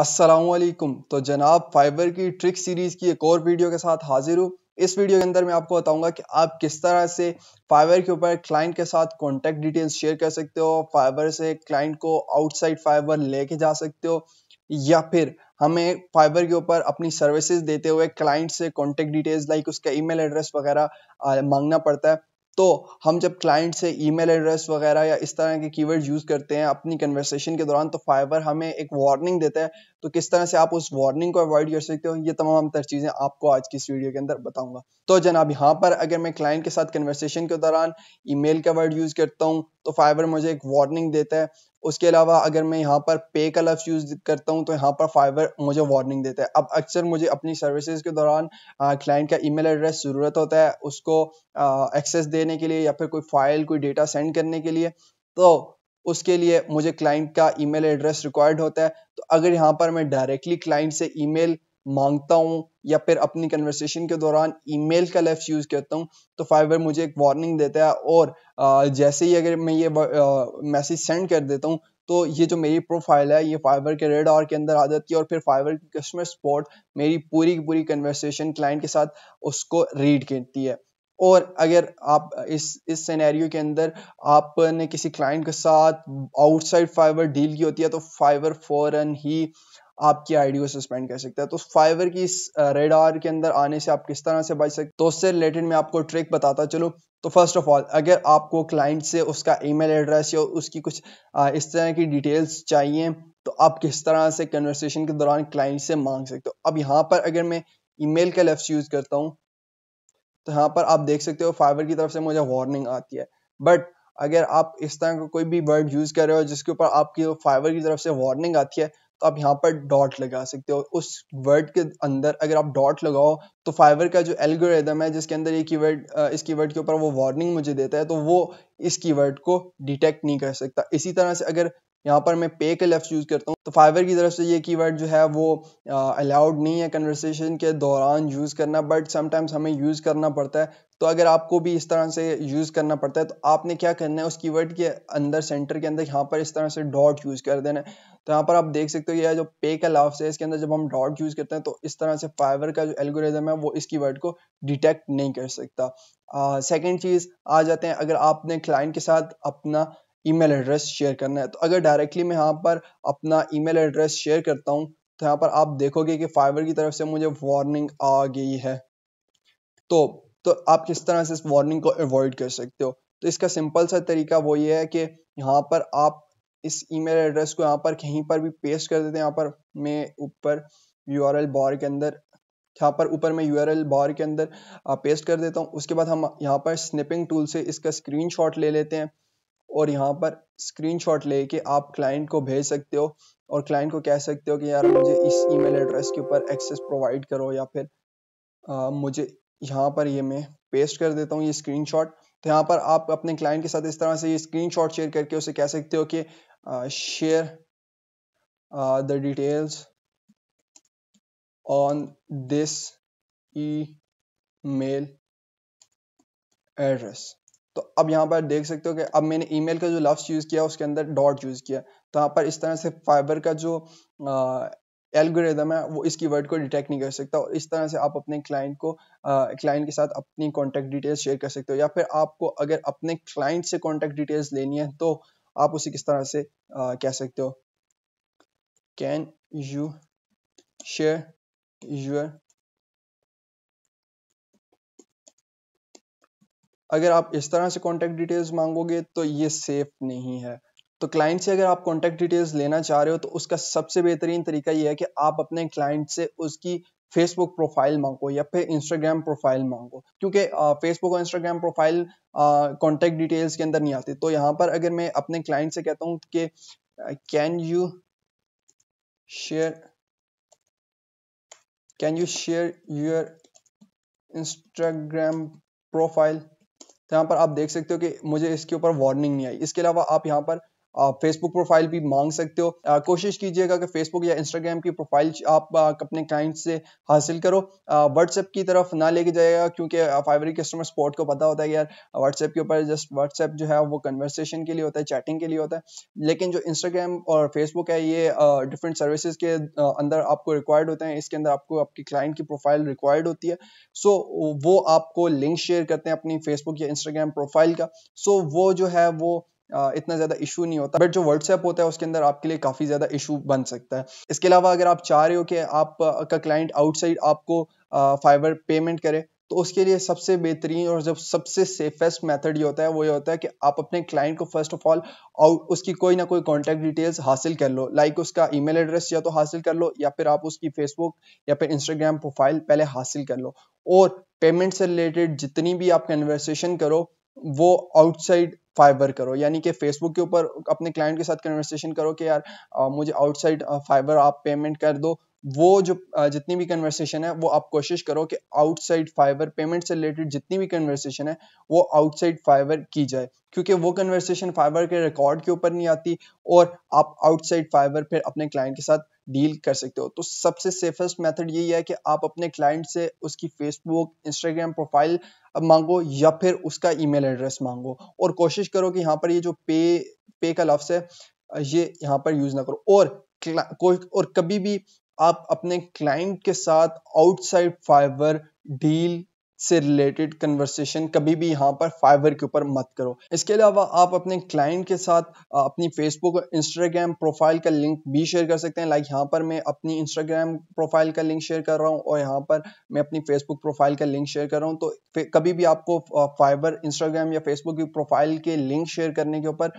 असलकुम तो जनाब फाइबर की ट्रिक सीरीज़ की एक और वीडियो के साथ हाजिर हूँ इस वीडियो के अंदर मैं आपको बताऊंगा कि आप किस तरह से फाइबर के ऊपर क्लाइंट के साथ कॉन्टैक्ट डिटेल्स शेयर कर सकते हो फाइबर से क्लाइंट को आउटसाइड फाइबर लेके जा सकते हो या फिर हमें फाइबर के ऊपर अपनी सर्विसेज देते हुए क्लाइंट से कॉन्टैक्ट डिटेल्स लाइक उसका ईमेल एड्रेस वगैरह मांगना पड़ता है तो हम जब क्लाइंट से ईमेल एड्रेस वगैरह या इस तरह के कीवर्ड यूज़ करते हैं अपनी कन्वर्सेशन के दौरान तो फाइबर हमें एक वार्निंग देता है तो किस तरह से आप उस वार्निंग को अवॉइड कर सकते हो ये तमाम तर चीज़ें आपको आज की इस वीडियो के अंदर बताऊंगा तो जनाब यहाँ पर अगर मैं क्लाइंट के साथ कन्वर्सेशन के दौरान ईमेल का वर्ड यूज़ करता हूँ तो फाइबर मुझे एक वार्निंग देता है उसके अलावा अगर मैं यहाँ पर पे का लफ्ज़ यूज़ करता हूँ तो यहाँ पर फाइवर मुझे वार्निंग देता है अब अक्सर मुझे अपनी सर्विसेज के दौरान क्लाइंट का ईमेल एड्रेस ज़रूरत होता है उसको एक्सेस देने के लिए या फिर कोई फाइल कोई डेटा सेंड करने के लिए तो उसके लिए मुझे क्लाइंट का ईमेल एड्रेस रिक्वायर्ड होता है तो अगर यहाँ पर मैं डायरेक्टली क्लाइंट से ईमेल मांगता हूँ या फिर अपनी कन्वर्सेशन के दौरान ईमेल का लेफ्ट यूज़ करता हूँ तो फाइबर मुझे एक वार्निंग देता है और जैसे ही अगर मैं ये मैसेज सेंड कर देता हूँ तो ये जो मेरी प्रोफाइल है ये फाइबर के रेड आर के अंदर आ जाती है और फिर फाइबर की कस्टमर सपोर्ट मेरी पूरी की पूरी कन्वर्सेशन क्लाइंट के साथ उसको रीड करती है और अगर आप इस इस सिनेरियो के अंदर आपने किसी क्लाइंट के साथ आउटसाइड फाइबर डील की होती है तो फाइबर फौरन ही आपकी आईडी को सस्पेंड कर सकता है तो फाइवर की इस रेड आर के अंदर आने से आप किस तरह से बच सकते तो उससे रिलेटेड मैं आपको ट्रिक बताता चलो तो फर्स्ट ऑफ ऑल अगर आपको क्लाइंट से उसका ईमेल एड्रेस या उसकी कुछ इस तरह की डिटेल्स चाहिए तो आप किस तरह से कन्वर्सेशन के दौरान क्लाइंट से मांग सकते हो अब यहाँ पर अगर मैं ईमेल का लेफ्ट यूज़ करता हूँ तो यहाँ पर आप देख सकते हो फाइबर की तरफ से मुझे वार्निंग आती है बट अगर आप इस तरह का को कोई भी वर्ड यूज़ कर रहे हो जिसके ऊपर आपकी फाइवर की तरफ से वार्निंग आती है तो आप यहाँ पर डॉट लगा सकते हो उस वर्ड के अंदर अगर आप डॉट लगाओ तो फाइवर का जो एल्गोरिदम है जिसके अंदर ये कीवर्ड इस कीवर्ड के ऊपर वो वार्निंग मुझे देता है तो वो इस कीवर्ड को डिटेक्ट नहीं कर सकता इसी तरह से अगर यहाँ पर मैं पे के लेफ्ट यूज़ करता हूँ तो फाइवर की तरफ से ये कीवर्ड जो है वो अलाउड नहीं है कन्वर्सेशन के दौरान यूज़ करना बट समटाइम्स हमें यूज़ करना पड़ता है तो अगर आपको भी इस तरह से यूज़ करना पड़ता है तो आपने क्या करना है उस कीवर्ड के अंदर सेंटर के अंदर यहाँ पर इस तरह से डॉट यूज़ कर देना है तो यहाँ पर आप देख सकते हो यह जो पे का लफ्स है इसके अंदर जब हम डॉट यूज़ करते हैं तो इस तरह से फाइवर का जो एल्गोरिज्म है वो इस कीवर्ड को डिटेक्ट नहीं कर सकता सेकेंड चीज़ आ जाते हैं अगर आपने क्लाइंट के साथ अपना ईमेल एड्रेस शेयर करना है तो अगर डायरेक्टली मैं यहाँ पर अपना ईमेल एड्रेस शेयर करता हूँ तो यहाँ पर आप देखोगे कि फाइबर की तरफ से मुझे वार्निंग आ गई है तो तो आप किस तरह से इस वार्निंग को अवॉइड कर सकते हो तो इसका सिंपल सा तरीका वो ये है कि यहाँ पर आप इस ईमेल एड्रेस को यहाँ पर कहीं पर भी पेस्ट कर देते हैं यहाँ पर मैं ऊपर यू बार के अंदर यहाँ पर ऊपर मैं यू बार के अंदर पेस्ट कर देता हूँ उसके बाद हम यहाँ पर स्निपिंग टूल से इसका स्क्रीनशॉट ले लेते हैं और यहाँ पर स्क्रीनशॉट लेके आप क्लाइंट को भेज सकते हो और क्लाइंट को कह सकते हो कि यार मुझे इस ईमेल एड्रेस के ऊपर एक्सेस प्रोवाइड करो या फिर आ, मुझे यहाँ पर ये मैं पेस्ट कर देता हूँ ये स्क्रीनशॉट तो यहाँ पर आप अपने क्लाइंट के साथ इस तरह से ये स्क्रीनशॉट शेयर करके उसे कह सकते हो कि share the details on this email address तो अब यहाँ पर देख सकते हो कि अब मैंने ईमेल का जो लफ्स यूज़ किया उसके अंदर डॉट यूज़ किया तो यहाँ पर इस तरह से फाइबर का जो एल्गोरिदम है वो इसकी वर्ड को डिटेक्ट नहीं कर सकता और इस तरह से आप अपने क्लाइंट को क्लाइंट के साथ अपनी कॉन्टैक्ट डिटेल्स शेयर कर सकते हो या फिर आपको अगर अपने क्लाइंट से कॉन्टैक्ट डिटेल्स लेनी है तो आप उसे किस तरह से आ, कह सकते हो कैन यू शेयर your अगर आप इस तरह से कॉन्टैक्ट डिटेल्स मांगोगे तो ये सेफ नहीं है तो क्लाइंट से अगर आप कॉन्टैक्ट डिटेल्स लेना चाह रहे हो तो उसका सबसे बेहतरीन तरीका ये है कि आप अपने क्लाइंट से उसकी फेसबुक प्रोफाइल मांगो या फिर इंस्टाग्राम प्रोफाइल मांगो क्योंकि फेसबुक और इंस्टाग्राम प्रोफाइल कॉन्टैक्ट डिटेल्स के अंदर नहीं आती तो यहाँ पर अगर मैं अपने क्लाइंट से कहता हूँ कि can you share can you share your Instagram profile तो यहाँ पर आप देख सकते हो कि मुझे इसके ऊपर वार्निंग नहीं आई इसके अलावा आप यहाँ पर फेसबुक प्रोफाइल भी मांग सकते हो आ, कोशिश कीजिएगा कि फेसबुक या इंस्टाग्राम की प्रोफाइल आप आ, अपने क्लाइंट से हासिल करो व्हाट्सएप की तरफ ना लेके जाएगा क्योंकि फाइवरी कस्टमर सपोर्ट को पता होता है यार व्हाट्सएप के ऊपर जस्ट व्हाट्सएप जो है वो कन्वर्सेशन के लिए होता है चैटिंग के लिए होता है लेकिन जो इंस्टाग्राम और फेसबुक है ये डिफरेंट सर्विसेज के अंदर आपको रिक्वायर्ड होते हैं इसके अंदर आपको आपकी क्लाइंट की प्रोफाइल रिक्वायर्ड होती है सो वो आपको लिंक शेयर करते हैं अपनी फेसबुक या इंस्टाग्राम प्रोफाइल का सो वो जो है वो इतना ज़्यादा इशू नहीं होता बट जो व्हाट्सएप होता है उसके अंदर आपके लिए काफ़ी ज़्यादा इशू बन सकता है इसके अलावा अगर आप चाह रहे हो कि आप का क्लाइंट आउटसाइड आपको फाइबर पेमेंट करे तो उसके लिए सबसे बेहतरीन और जब सबसे सेफेस्ट मेथड ये होता है वो ये होता है कि आप अपने क्लाइंट को फर्स्ट ऑफ ऑल आउट उसकी कोई ना कोई कॉन्टैक्ट डिटेल्स हासिल कर लो लाइक उसका ईमेल एड्रेस या तो हासिल कर लो या फिर आप उसकी फेसबुक या फिर इंस्टाग्राम प्रोफाइल पहले हासिल कर लो और पेमेंट से रिलेटेड जितनी भी आप कन्वर्सेशन करो वो आउटसाइड फाइबर करो यानी कि फेसबुक के ऊपर अपने क्लाइंट के साथ कन्वर्सेशन करो कि यार आ, मुझे आउटसाइड फाइबर आप पेमेंट कर दो वो जो जितनी भी कन्वर्सेशन है वो आप कोशिश करो कि आउटसाइड फाइवर पेमेंट से रिलेटेड जितनी भी कन्वर्सेशन है वो आउटसाइड फाइवर की जाए क्योंकि वो कन्वर्सेशन फाइवर के रिकॉर्ड के ऊपर नहीं आती और आप आउटसाइड फाइवर फिर अपने क्लाइंट के साथ डील कर सकते हो तो सबसे सेफेस्ट मेथड यही है कि आप अपने क्लाइंट से उसकी फेसबुक इंस्टाग्राम प्रोफाइल मांगो या फिर उसका ईमेल एड्रेस मांगो और कोशिश करो कि यहाँ पर ये जो पे पे का लफ्स है ये यहाँ पर यूज ना करो और कोई और कभी भी आप अपने क्लाइंट के साथ आउटसाइड फाइवर डील से रिलेटेड कन्वर्सेशन कभी भी यहाँ पर फाइवर के ऊपर मत करो इसके अलावा आप अपने क्लाइंट के साथ अपनी फेसबुक और इंस्टाग्राम प्रोफाइल का लिंक भी शेयर कर सकते हैं लाइक यहाँ पर मैं अपनी इंस्टाग्राम प्रोफाइल का लिंक शेयर कर रहा हूँ और यहाँ पर मैं अपनी फेसबुक प्रोफाइल का लिंक शेयर कर रहा हूँ तो कभी भी आपको फाइबर इंस्टाग्राम या फेसबुक की प्रोफाइल के लिंक शेयर करने के ऊपर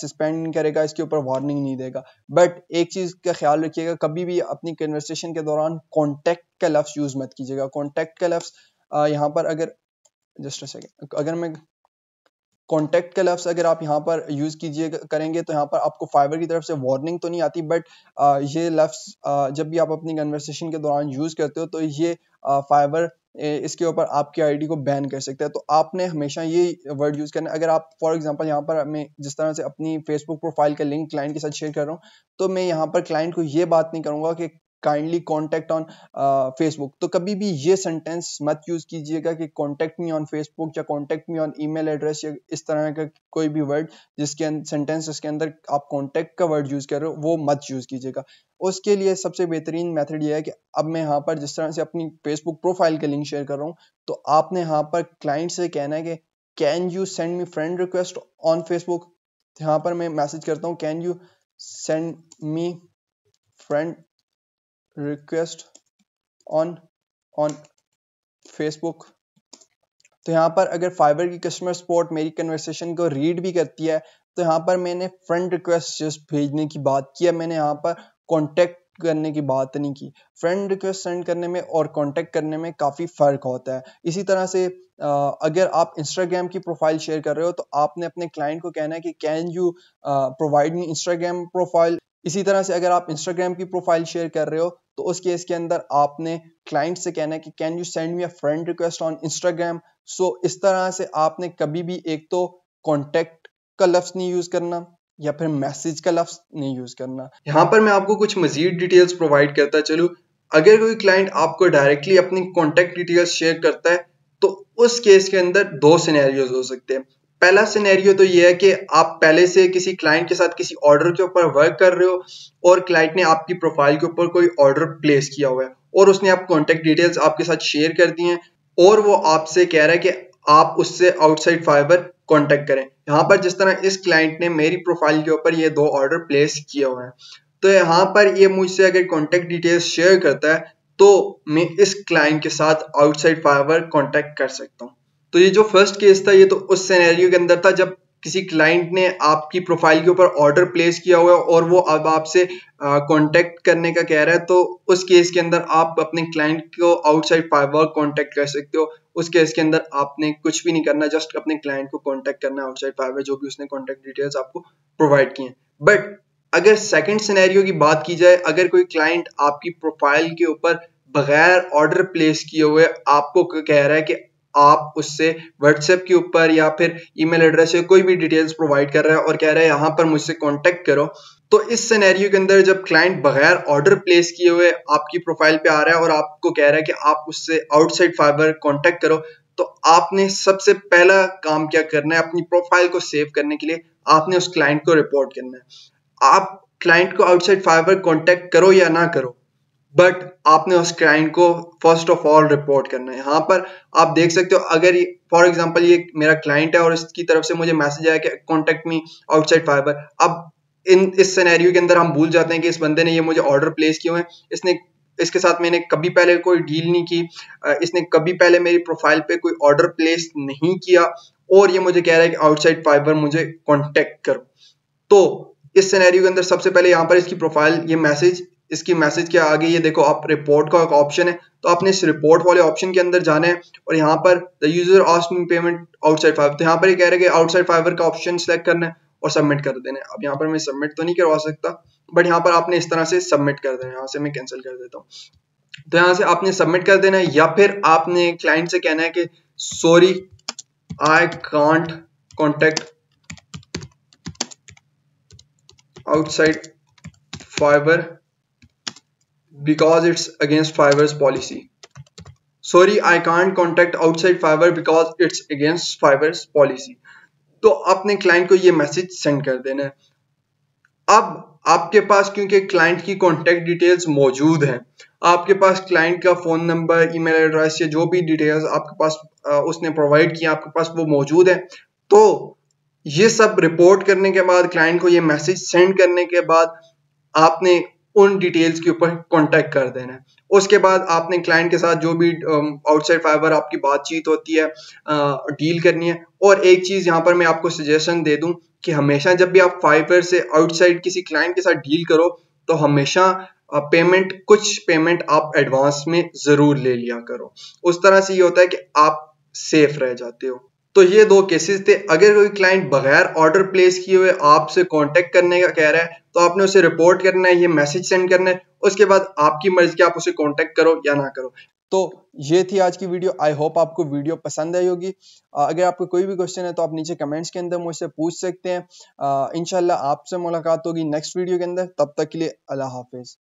सस्पेंड नहीं करेगा इसके ऊपर वार्निंग नहीं देगा बट एक चीज़ का ख्याल रखिएगा कभी भी अपनी कन्वर्सेशन के दौरान कॉन्टैक्ट का लफ्स यूज मत कीजिएगा कॉन्टैक्ट का लफ्स यहाँ पर अगर जस्ट अगर मैं कॉन्टैक्ट का लफ्स अगर आप यहाँ पर यूज कीजिए करेंगे तो यहाँ पर आपको फाइबर की तरफ से वार्निंग तो नहीं आती बट ये लफ्स जब भी आप अपनी कन्वर्सेशन के दौरान यूज करते हो तो ये फाइबर इसके ऊपर आपकी आईडी को बैन कर सकता है तो आपने हमेशा ये वर्ड यूज़ करना अगर आप फॉर एग्जांपल यहाँ पर मैं जिस तरह से अपनी फेसबुक प्रोफाइल का लिंक क्लाइंट के साथ शेयर कर रहा हूँ तो मैं यहाँ पर क्लाइंट को ये बात नहीं करूँगा कि काइंडली कॉन्टेक्ट ऑन फेसबुक तो कभी भी ये सेंटेंस मत यूज कीजिएगा कि कॉन्टेक्ट मी ऑन फेसबुक या contact me on email address या इस तरह का कोई भी वर्ड जिसके सेंटेंस अं-, उसके अंदर आप कॉन्टेक्ट का वर्ड यूज कर रहे हो वो मत यूज कीजिएगा उसके लिए सबसे बेहतरीन मेथड ये है कि अब मैं यहाँ पर जिस तरह से अपनी फेसबुक प्रोफाइल का लिंक शेयर कर रहा हूँ तो आपने यहाँ पर क्लाइंट से कहना है कि can you send me friend request on Facebook यहाँ पर मैं मैसेज करता हूँ can you send me friend request on on Facebook तो यहाँ पर अगर फाइबर की कस्टमर सपोर्ट मेरी कन्वर्सेशन को रीड भी करती है तो यहाँ पर मैंने फ्रेंड रिक्वेस्ट जस्ट भेजने की बात की है मैंने यहाँ पर कॉन्टेक्ट करने की बात नहीं की फ्रेंड रिक्वेस्ट सेंड करने में और कॉन्टेक्ट करने में काफ़ी फ़र्क होता है इसी तरह से अगर आप इंस्टाग्राम की प्रोफाइल शेयर कर रहे हो तो आपने अपने क्लाइंट को कहना है कि can you provide me Instagram profile इसी तरह से अगर आप इंस्टाग्राम की प्रोफाइल शेयर कर रहे हो तो उस केस के अंदर आपने क्लाइंट से कहना है कि can you send me a friend request on Instagram so इस तरह से आपने कभी भी एक तो कॉन्टेक्ट का लफ्ज नहीं यूज करना या फिर मैसेज का लफ्ज नहीं यूज करना यहाँ पर मैं आपको कुछ मजीद डिटेल्स प्रोवाइड करता चलू अगर कोई क्लाइंट आपको डायरेक्टली अपनी कॉन्टेक्ट डिटेल्स शेयर करता है तो उस केस के अंदर दो सिनेरियोज हो सकते हैं पहला सिनेरियो तो ये है कि आप पहले से किसी क्लाइंट के साथ किसी ऑर्डर के ऊपर वर्क कर रहे हो और क्लाइंट ने आपकी प्रोफाइल के ऊपर कोई ऑर्डर प्लेस किया हुआ है और उसने आप कॉन्टेक्ट डिटेल्स आपके साथ शेयर कर दिए हैं और वो आपसे कह रहा है कि आप उससे आउटसाइड फाइबर कॉन्टेक्ट करें यहाँ पर जिस तरह इस क्लाइंट ने मेरी प्रोफाइल के ऊपर ये दो ऑर्डर प्लेस किए हुए हैं तो यहाँ पर ये मुझसे अगर कॉन्टेक्ट डिटेल्स शेयर करता है तो मैं इस क्लाइंट के साथ आउटसाइड फाइबर कॉन्टेक्ट कर सकता हूँ तो ये जो फर्स्ट केस था ये तो उस सिनेरियो के अंदर था जब किसी क्लाइंट ने आपकी प्रोफाइल के ऊपर ऑर्डर प्लेस किया हुआ है और वो अब आपसे कांटेक्ट करने का कह रहा है तो उस केस के अंदर आप अपने क्लाइंट को आउटसाइड फायरवर्क कांटेक्ट कर सकते हो उस केस के अंदर आपने कुछ भी नहीं करना जस्ट अपने क्लाइंट को कांटेक्ट करना आउटसाइड फाइवर जो भी उसने कॉन्टेक्ट डिटेल्स आपको प्रोवाइड किए बट अगर सेकेंड सीनैरियो की बात की जाए अगर कोई क्लाइंट आपकी प्रोफाइल के ऊपर बगैर ऑर्डर प्लेस किए हुए आपको कह रहा है कि आप उससे व्हाट्सएप के ऊपर या फिर ईमेल एड्रेस या कोई भी डिटेल्स प्रोवाइड कर रहे हैं और कह रहे हैं यहाँ पर मुझसे कॉन्टैक्ट करो तो इस सिनेरियो के अंदर जब क्लाइंट बगैर ऑर्डर प्लेस किए हुए आपकी प्रोफाइल पे आ रहा है और आपको कह रहा है कि आप उससे आउटसाइड फाइबर कॉन्टेक्ट करो तो आपने सबसे पहला काम क्या करना है अपनी प्रोफाइल को सेव करने के लिए आपने उस क्लाइंट को रिपोर्ट करना है आप क्लाइंट को आउटसाइड फाइबर कॉन्टेक्ट करो या ना करो बट आपने उस क्लाइंट को फर्स्ट ऑफ ऑल रिपोर्ट करना है यहाँ पर आप देख सकते हो अगर फॉर एग्जाम्पल ये मेरा क्लाइंट है और इसकी तरफ से मुझे मैसेज आया कि कॉन्टेक्ट मी आउटसाइड फाइबर अब इन इस सिनेरियो के अंदर हम भूल जाते हैं कि इस बंदे ने ये मुझे ऑर्डर प्लेस किए हैं इसने इसके साथ मैंने कभी पहले कोई डील नहीं की इसने कभी पहले मेरी प्रोफाइल पे कोई ऑर्डर प्लेस नहीं किया और ये मुझे कह रहा है कि आउटसाइड फाइबर मुझे कॉन्टेक्ट करो तो इस सिनेरियो के अंदर सबसे पहले यहाँ पर इसकी प्रोफाइल ये मैसेज इसकी मैसेज क्या आ गई है देखो आप रिपोर्ट का एक ऑप्शन है तो आपने इस रिपोर्ट वाले ऑप्शन के अंदर जाना है और यहाँ पर the user asking payment outside Fiverr तो यहाँ पर ये कह रहे हैं कि आउटसाइड फाइवर का ऑप्शन सेलेक्ट करना है और सबमिट कर देना है अब यहाँ पर मैं सबमिट तो नहीं करवा सकता बट यहाँ पर आपने इस तरह से सबमिट कर देना है यहाँ से मैं कैंसिल कर देता हूँ तो यहाँ से आपने सबमिट कर देना है या फिर आपने क्लाइंट से कहना है कि sorry I can't contact outside Fiverr because it's against Fiverr's policy. Sorry, I can't contact outside Fiverr because it's against Fiverr's policy. तो अपने क्लाइंट को ये मैसेज सेंड कर देना है अब आपके पास क्योंकि क्लाइंट की कॉन्टेक्ट डिटेल्स मौजूद हैं आपके पास क्लाइंट का फ़ोन नंबर ईमेल एड्रेस या जो भी डिटेल्स आपके पास उसने प्रोवाइड किया आपके पास वो मौजूद है तो ये सब रिपोर्ट करने के बाद क्लाइंट को ये मैसेज सेंड करने के बाद आपने उन डिटेल्स के ऊपर कॉन्टैक्ट कर देना है उसके बाद आपने क्लाइंट के साथ जो भी आउटसाइड um, फाइबर आपकी बातचीत होती है डील करनी है और एक चीज़ यहाँ पर मैं आपको सजेशन दे दूँ कि हमेशा जब भी आप फाइबर से आउटसाइड किसी क्लाइंट के साथ डील करो तो हमेशा पेमेंट कुछ पेमेंट आप एडवांस में ज़रूर ले लिया करो उस तरह से ये होता है कि आप सेफ रह जाते हो तो ये दो केसेस थे अगर कोई क्लाइंट बगैर ऑर्डर प्लेस किए हुए आपसे कांटेक्ट करने का कह रहा है तो आपने उसे रिपोर्ट करना है ये मैसेज सेंड करना है उसके बाद आपकी मर्जी आप उसे कांटेक्ट करो या ना करो तो ये थी आज की वीडियो आई होप आपको वीडियो पसंद आई होगी अगर आपको कोई भी क्वेश्चन है तो आप नीचे कमेंट्स के अंदर मुझसे पूछ सकते हैं इनशाला आपसे मुलाकात होगी नेक्स्ट वीडियो के अंदर तब तक के लिए अल्लाह हाफिज़